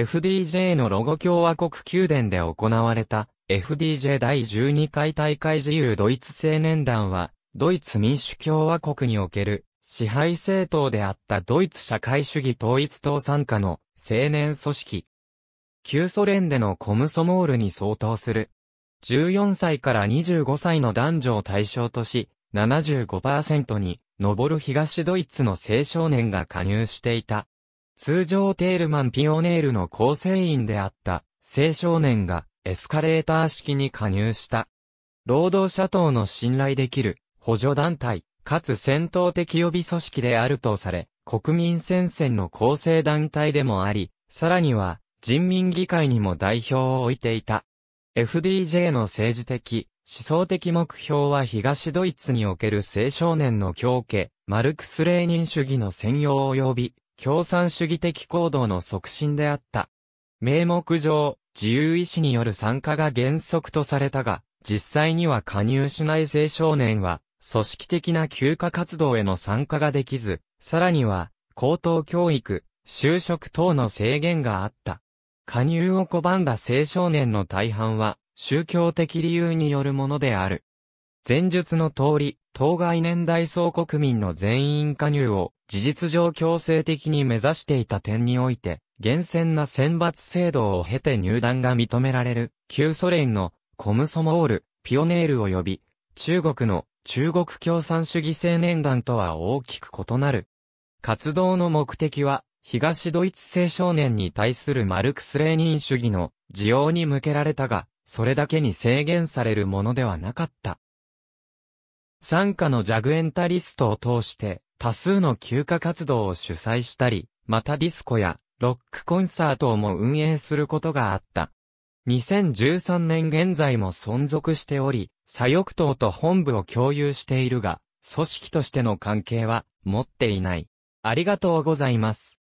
FDJ のロゴ共和国宮殿で行われた FDJ 第12回大会自由ドイツ青年団は、ドイツ民主共和国における支配政党であったドイツ社会主義統一党参加の青年組織。旧ソ連でのコムソモールに相当する。14歳から25歳の男女を対象とし、75%に上る東ドイツの青少年が加入していた。通常テールマンピオネールの構成員であった青少年がエスカレーター式に加入した。労働者等の信頼できる補助団体、かつ戦闘的予備組織であるとされ、国民戦線の構成団体でもあり、さらには人民議会にも代表を置いていた。FDJ の政治的、思想的目標は東ドイツにおける青少年の狂化。マルクス・レーニン主義の専用及び共産主義的行動の促進であった。名目上、自由意志による参加が原則とされたが、実際には加入しない青少年は、組織的な休暇活動への参加ができず、さらには、高等教育、就職等の制限があった。加入を拒んだ青少年の大半は、宗教的理由によるものである。前述の通り、当該年代総国民の全員加入を事実上強制的に目指していた点において、厳選な選抜制度を経て入団が認められる、旧ソ連のコムソモール、ピオネール及び、中国の中国共産主義青年団とは大きく異なる。活動の目的は、東ドイツ青少年に対するマルクス・レーニン主義の需要に向けられたが、それだけに制限されるものではなかった。参加のジャグエンタリストを通して多数の休暇活動を主催したり、またディスコやロックコンサートをも運営することがあった。2013年現在も存続しており、左翼党と本部を共有しているが、組織としての関係は持っていない。ありがとうございます。